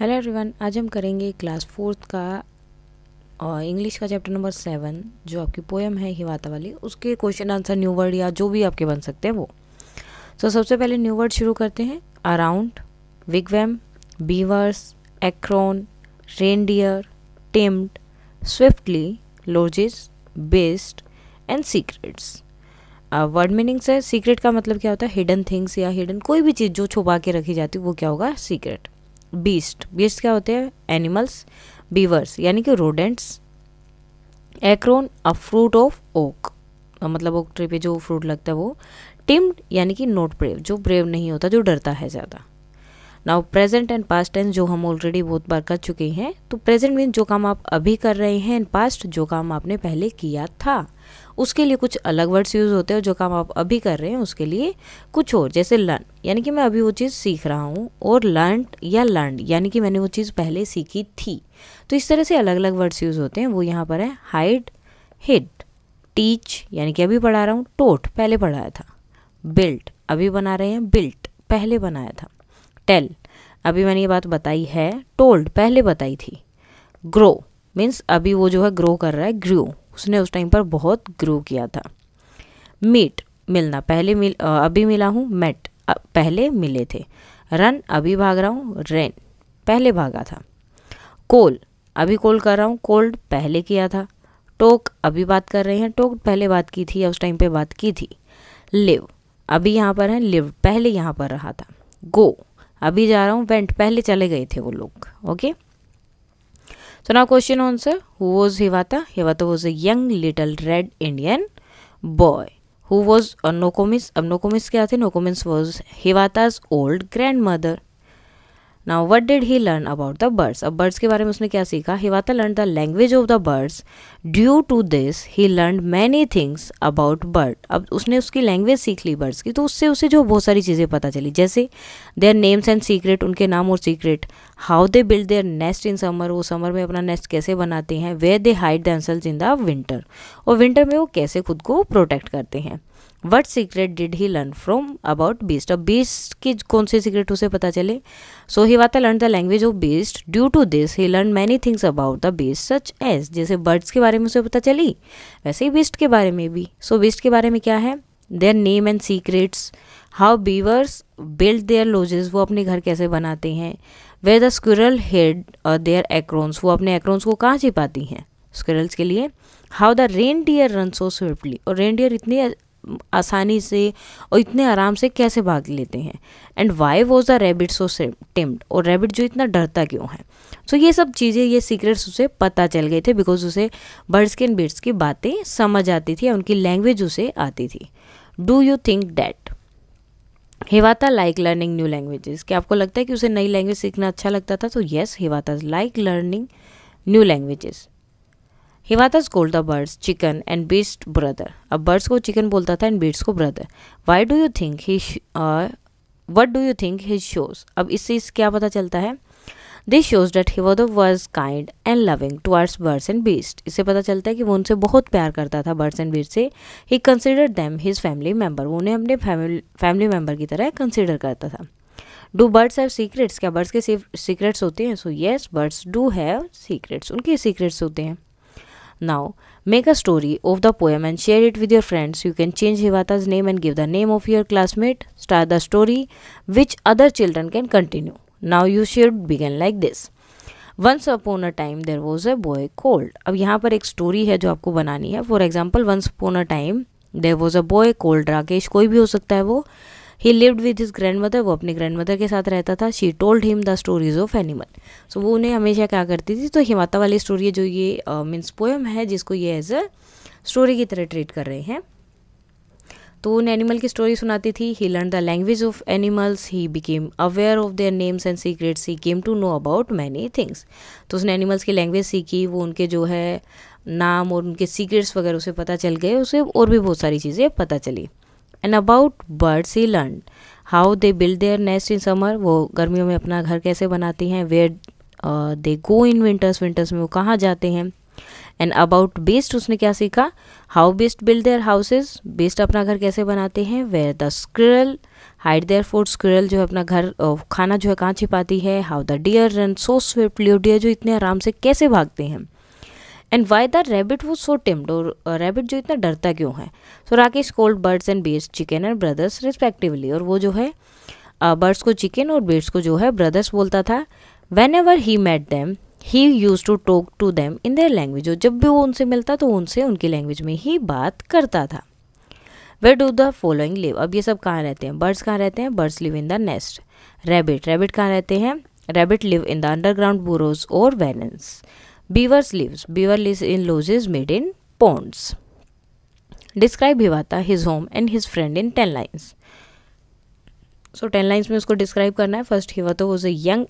Hello everyone आज हम करेंगे क्लास फोर्थ का और इंग्लिश का चैप्टर नंबर सेवन जो आपकी पोएम है हिवाता वाली उसके क्वेश्चन आंसर न्यू वर्ड या जो भी आपके बन सकते हैं वो सो so, सबसे पहले न्यू वर्ड शुरू करते हैं around wigwam beavers acorn reindeer tamed swiftly lodges beasts and secrets word meaning से सीक्रेट का मतलब क्या होता है हिडन थिंग्स या हिडन कोई भी चीज़ जो छुपा के रखी जाती है वो क्या होगा सीक्रेट बीस्ट बीस्ट क्या होते हैं एनिमल्स बीवर्स यानी कि rodents acorn a fruit of oak मतलब ओक ट्री पे जो फ्रूट लगता है वो टिम्ड यानी कि नोट ब्रेव जो ब्रेव नहीं होता जो डरता है ज़्यादा now present and past tense जो हम ऑलरेडी बहुत बार कर चुके हैं तो प्रेजेंट मीन जो काम आप अभी कर रहे हैं एंड पास्ट जो काम आपने पहले किया था उसके लिए कुछ अलग वर्ड्स यूज़ होते हैं जो काम आप अभी कर रहे हैं उसके लिए कुछ और जैसे लर्न यानी कि मैं अभी वो चीज़ सीख रहा हूँ और लर्न या लर्न यानी कि मैंने वो चीज़ पहले सीखी थी तो इस तरह से अलग अलग वर्ड्स यूज़ होते हैं वो यहाँ पर है हाइड हिट टीच यानी कि अभी पढ़ा रहा हूँ टोट पहले पढ़ाया था बिल्ट अभी बना रहे हैं बिल्ट पहले बनाया था टेल अभी मैंने ये बात बताई है टोल्ड पहले बताई थी ग्रो मीन्स अभी वो जो है ग्रो कर रहा है ग्रो उसने उस टाइम पर बहुत ग्रो किया था मीट मिलना पहले मिल अभी मिला हूँ मेट पहले मिले थे रन अभी भाग रहा हूँ रेन पहले भागा था कोल अभी कोल कर रहा हूँ कोल्ड पहले किया था टोक अभी बात कर रहे हैं टोक पहले बात की थी या उस टाइम पे बात की थी लिव अभी यहाँ पर है लिव पहले यहाँ पर रहा था गो अभी जा रहा हूँ वेंट पहले चले गए थे वो लोग okay So now question answer. Who was Hivata? Hivata was a young little red Indian boy. Who was a Nokomis? अब Nokomis क्या थे? Nokomis was Hivata's old grandmother. Now what did he learn about the birds अब birds के बारे में उसने क्या सीखा Hiawatha learn the language of the birds due to this he learn many things about bird अब उसने उसकी लैंग्वेज सीख ली बर्ड्स की तो उससे उसे जो बहुत सारी चीज़ें पता चली जैसे देयर नेम्स एंड सीक्रेट उनके नाम और secret how they build their nest in summer वो समर में अपना नेस्ट कैसे बनाते हैं where they hide themselves in the winter और विंटर में वो कैसे खुद को प्रोटेक्ट करते हैं what secret did he learn from about beast अब बीस्ट की कौन सी सीक्रेट उसे पता चले so Hiawatha learn the language of beast due to this he learn many things about the beast such as जैसे birds के बारे में उसे पता चली वैसे ही बीस्ट के बारे में भी सो so, बीस्ट के बारे में क्या है their name and secrets how beavers build their lodges वो अपने घर कैसे बनाते हैं वे द स्क्विरल हेड और देयर एक्रोन्स वो अपने एक्रोन्स को कहाँ छिपाती हैं स्क्विरल्स के लिए how the reindeer run so swiftly और रेन डियर इतनी आसानी से और इतने आराम से कैसे भाग लेते हैं and why was the rabbit so tempt और रेबिट जो इतना डरता क्यों है सो so, ये सब चीज़ें ये सीक्रेट्स उसे पता चल गए थे बिकॉज उसे बर्ड्स के एंड बिट्स की बातें समझ आती थी उनकी लैंग्वेज उसे आती थी do you think that Hiawatha like learning new languages क्या आपको लगता है कि उसे नई लैंग्वेज सीखना अच्छा लगता था तो yes Hiawatha like learning new languages he was called the birds chicken and beast brother अब बर्ड्स को चिकन बोलता था एंड बीट्स को brother why do you think he what do you think his shows अब इससे इस क्या पता चलता है this shows that he was kind and loving towards birds and beasts इससे पता चलता है कि वो उनसे बहुत प्यार करता था बर्ड्स एंड बीस्ट से he consider them his family member वो उन्हें अपने फैमिली मेम्बर की तरह कंसिडर करता था डू बर्ड्स हैव सीक्रेट्स क्या बर्ड्स के सीक्रेट्स होते हैं so yes birds do have secrets उनके सीक्रेट्स होते हैं Now, make a story of the poem and share it with your friends. You can change Hivata's name and give the name of your classmate. Start the story which other children can continue. Now you should begin like this. Once upon a time there was a boy called अब यहाँ पर एक story है जो आपको बनानी है for example once upon a time there was a boy called Rakesh कोई भी हो सकता है वो he lived with his grandmother वो अपने ग्रैंड मदर के साथ रहता था she told him the stories of animal so वो उन्हें हमेशा क्या करती थी तो हिमाता वाली स्टोरी जो ये मीन्स uh, पोएम है जिसको ये एज अ स्टोरी की तरह ट्रीट कर रहे हैं तो उन एनिमल की स्टोरी सुनाती थी he learn the language of animals he became aware of their names and secrets he came to know about many things तो उसने एनिमल्स की लैंग्वेज सीखी वो उनके जो है नाम और उनके सीक्रेट्स वगैरह उसे पता चल गए उसे और भी बहुत सारी चीज़ें पता चली and about birds he learn how they build their nest in summer वो गर्मियों में अपना घर कैसे बनाती हैं where they go in winters winters में वो कहाँ जाते हैं एंड अबाउट बेस्ट उसने क्या सीखा how beasts build their houses beasts अपना घर कैसे बनाते हैं where the squirrel hide their food squirrel जो है अपना घर uh, खाना जो है कहाँ छिपाती है how the deer run so swiftly लियो डियर जो इतने आराम से कैसे भागते हैं एंड वाई द रैबिट वो सो टिम्ड और रैबिट uh, जो इतना डरता क्यों है so Rakesh called birds and beasts chicken and brothers respectively और वो जो है बर्ड्स uh, को चिकन और बेड्स को जो है ब्रदर्स बोलता था whenever he met them he used to talk to them in their language और जब भी वो उनसे मिलता तो उनसे उनकी लैंग्वेज में ही बात करता था वे डू द फॉलोइंग लिव अब ये सब कहाँ रहते हैं बर्ड्स कहाँ रहते हैं birds live in the nest rabbit rabbit कहाँ रहते हैं rabbit live in the underground burrows और warrens Beavers leaves. Beaver lives in lodges made in ponds. Describe Hiwata, his home and his friend in 10 lines. So 10 lines में उसको describe करना First, Bhivata was a young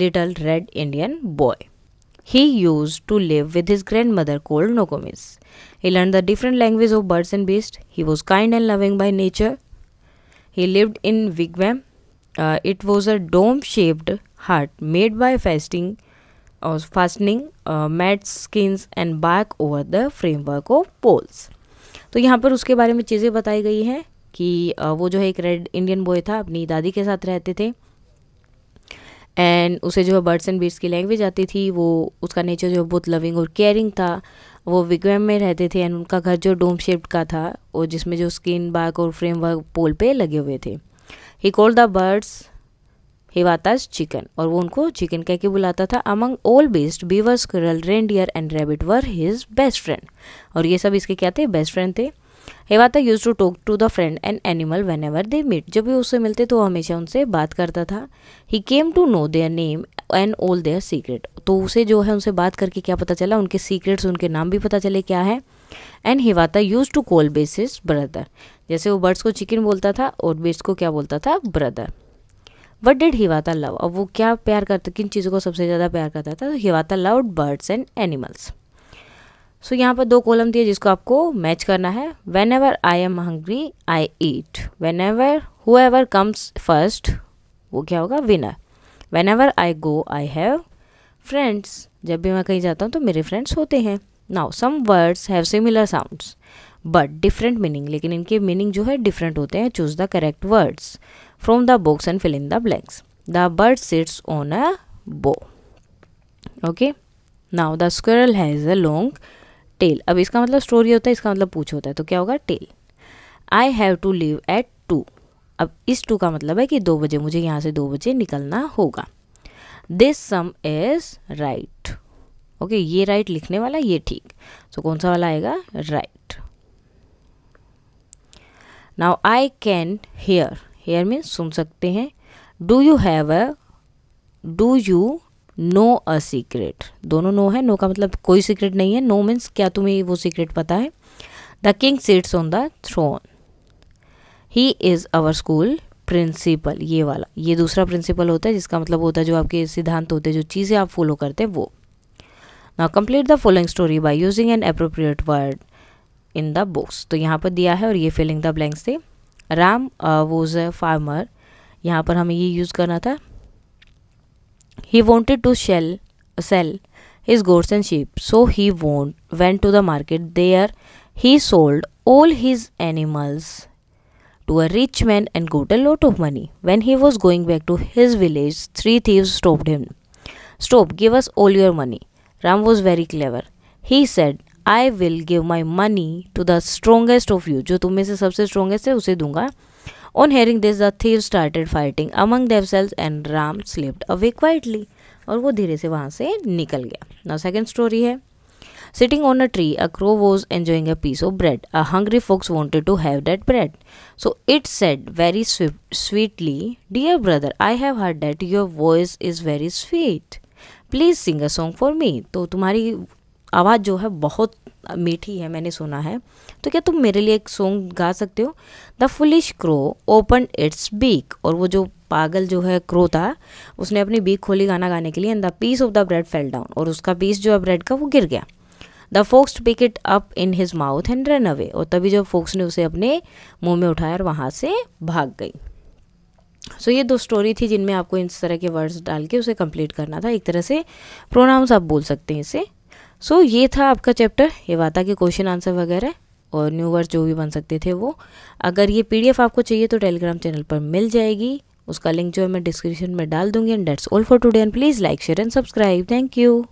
little red Indian boy. He used to live with his grandmother called Nokomis. He learned the different language of birds and beasts. He was kind and loving by nature. He lived in wigwam. Uh, it was a dome-shaped hut made by fasting or fastening uh, mat skins and back over the framework of poles तो यहाँ पर उसके बारे में चीज़ें बताई गई हैं कि uh, वो जो है एक रेड इंडियन बॉय था अपनी दादी के साथ रहते थे एंड उसे जो है बर्ड्स एंड बीट्स की लैंग्वेज आती थी वो उसका नेचर जो है बहुत लविंग और केयरिंग था वो विग्रम में रहते थे एंड उनका घर जो डोम शेप्ड का था और जिसमें जो स्किन बाग और फ्रेमवर्क पोल पे लगे हुए थे he call the birds Hiawatha's chicken और वो उनको चिकन कह के बुलाता था among all beasts beaver squirrel reindeer and rabbit were his best friend और ये सब इसके क्या थे बेस्ट फ्रेंड थे Hiawatha used to talk to the friend and animal whenever they meet जब भी उससे मिलते तो वो हमेशा उनसे बात करता था he came to know their name and all their secret तो उसे जो है उनसे बात करके क्या पता चला उनके सीक्रेट्स उनके नाम भी पता चले क्या है and Hiawatha used to call beasts brother जैसे वो बर्ड्स को चिकन बोलता था और बेट्स को क्या बोलता था brother what did Hiawatha love और वो क्या प्यार करता किन चीज़ों को सबसे ज़्यादा प्यार करता था तो Hiawatha love birds and animals so यहाँ पर दो कॉलम दिए जिसको आपको मैच करना है whenever I am hungry I eat whenever whoever comes first वो क्या होगा winner whenever I go I have friends जब भी मैं कहीं जाता हूँ तो मेरे फ्रेंड्स होते हैं now some words have similar sounds but different meaning लेकिन इनके मीनिंग जो है डिफरेंट होते हैं choose the correct words from the box and fill in the blanks. The bird sits on a bow. Okay. Now the squirrel has a long tail अब इसका मतलब story होता है इसका मतलब पूछ होता है तो क्या होगा tail I have to leave at two अब इस टू का मतलब है कि दो बजे मुझे यहाँ से दो बजे निकलना होगा this sum is right okay ये राइट right लिखने वाला ये ठीक सो so, कौन सा वाला आएगा right now I can hear hear में सुन सकते हैं do you have a do you know a secret दोनों नो है नो का मतलब कोई सीक्रेट नहीं है नो मीन्स क्या तुम्हें वो सीक्रेट पता है the king sits on the throne he is our school principal ये वाला ये दूसरा प्रिंसिपल होता है जिसका मतलब होता है जो आपके सिद्धांत होते हैं जो चीज़ें आप फॉलो करते हैं वो now complete the following story by using an appropriate word in the books तो यहाँ पर दिया है और ये फिलिंग द ब्लैंक्स थे राम वॉज अ फार्मर यहाँ पर हमें ये यूज़ करना था he wanted to shell sell his goats and sheep. So he won, went to the market. There he sold all his animals to a rich man and got a lot of money. When he was going back to his village, three thieves stopped him. Stop, give us all your money. Ram was very clever. He said, I will give my money to the strongest of you जो तुम्हें से सबसे strongest है उसे दूंगा on hearing this the thieves started fighting among themselves and Ram slipped away quietly और वो धीरे से वहाँ से निकल गया ना सेकेंड स्टोरी है sitting on a tree a crow was enjoying a piece of bread a hungry fox wanted to have that bread so it said very sweetly dear brother I have heard that your voice is very sweet please sing a song for me तो तुम्हारी आवाज़ जो है बहुत मीठी है मैंने सुना है तो क्या तुम मेरे लिए एक सॉन्ग गा सकते हो the foolish crow open its beak और वो जो पागल जो है क्रो था उसने अपनी बीक खोली गाना गाने के लिए and the piece of the bread fell down और उसका पीस जो है ब्रेड का वो गिर गया the fox pick it up in his mouth and run away और तभी जो फोक्स ने उसे अपने मुंह में उठाया और वहाँ से भाग गई सो so, ये दो स्टोरी थी जिनमें आपको इस तरह के वर्ड्स डाल के उसे कंप्लीट करना था एक तरह से प्रोनाउंस आप बोल सकते हैं इसे सो so, ये था आपका चैप्टर ये वाता के क्वेश्चन आंसर वगैरह और न्यू वर्ड जो भी बन सकते थे वो अगर ये पीडीएफ आपको चाहिए तो टेलीग्राम चैनल पर मिल जाएगी उसका लिंक जो है मैं डिस्क्रिप्शन में डाल दूंगी and that's all for today and please like share and subscribe thank you